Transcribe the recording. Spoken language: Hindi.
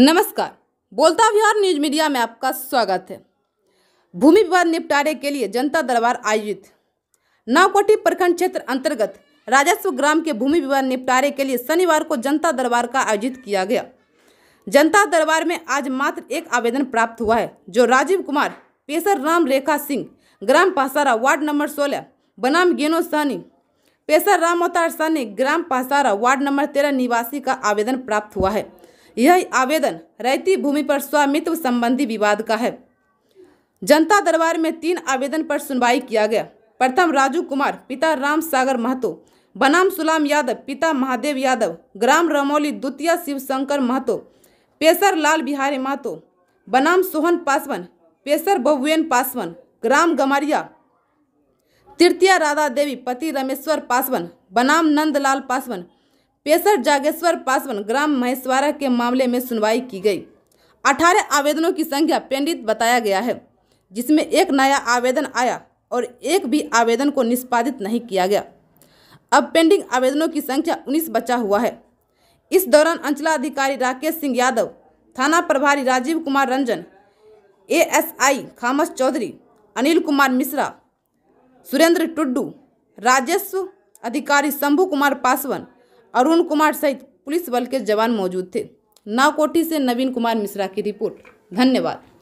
नमस्कार बोलता बिहार न्यूज मीडिया में आपका स्वागत है भूमि विवाद निपटारे के लिए जनता दरबार आयोजित नावकोटी प्रखंड क्षेत्र अंतर्गत राजस्व ग्राम के भूमि विवाद निपटारे के लिए शनिवार को जनता दरबार का आयोजित किया गया जनता दरबार में आज मात्र एक आवेदन प्राप्त हुआ है जो राजीव कुमार पेसर राम रेखा सिंह ग्राम पासारा वार्ड नंबर सोलह बनाम गेनो सहनी पेसर राम अवतार सहनी ग्राम पासारा वार्ड नंबर तेरह निवासी का आवेदन प्राप्त हुआ है यह आवेदन रैती भूमि पर स्वामित्व संबंधी विवाद का है जनता दरबार में तीन आवेदन पर सुनवाई किया गया प्रथम राजू कुमार पिता राम सागर महतो बनाम सुलाम यादव पिता महादेव यादव ग्राम रमौली द्वितीय शिवशंकर महतो पेसर लाल बिहारी महतो बनाम सोहन पासवान पेसर बहुवेन पासवान ग्राम गमारिया तृतीय राधा देवी पति रमेश्वर पासवान बनाम नंदलाल पासवान पेशर जागेश्वर पासवान ग्राम महेश्वरा के मामले में सुनवाई की गई अठारह आवेदनों की संख्या पेंडित बताया गया है जिसमें एक नया आवेदन आया और एक भी आवेदन को निष्पादित नहीं किया गया अब पेंडिंग आवेदनों की संख्या उन्नीस बचा हुआ है इस दौरान अंचलाधिकारी राकेश सिंह यादव थाना प्रभारी राजीव कुमार रंजन एएसआई खामस चौधरी अनिल कुमार मिश्रा सुरेंद्र टुड्डू राजस्व अधिकारी शंभू कुमार पासवान अरुण कुमार सहित पुलिस बल के जवान मौजूद थे नावकोठी से नवीन कुमार मिश्रा की रिपोर्ट धन्यवाद